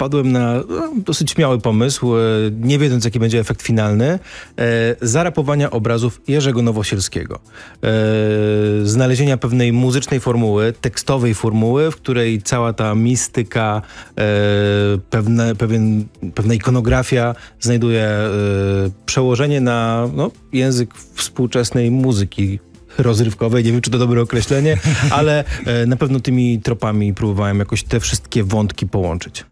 wpadłem na no, dosyć śmiały pomysł, e, nie wiedząc jaki będzie efekt finalny, e, zarapowania obrazów Jerzego Nowosielskiego. E, znalezienia pewnej muzycznej formuły, tekstowej formuły, w której cała ta mistyka, pewne, pewien, pewna ikonografia znajduje przełożenie na no, język współczesnej muzyki rozrywkowej, nie wiem czy to dobre określenie, ale na pewno tymi tropami próbowałem jakoś te wszystkie wątki połączyć.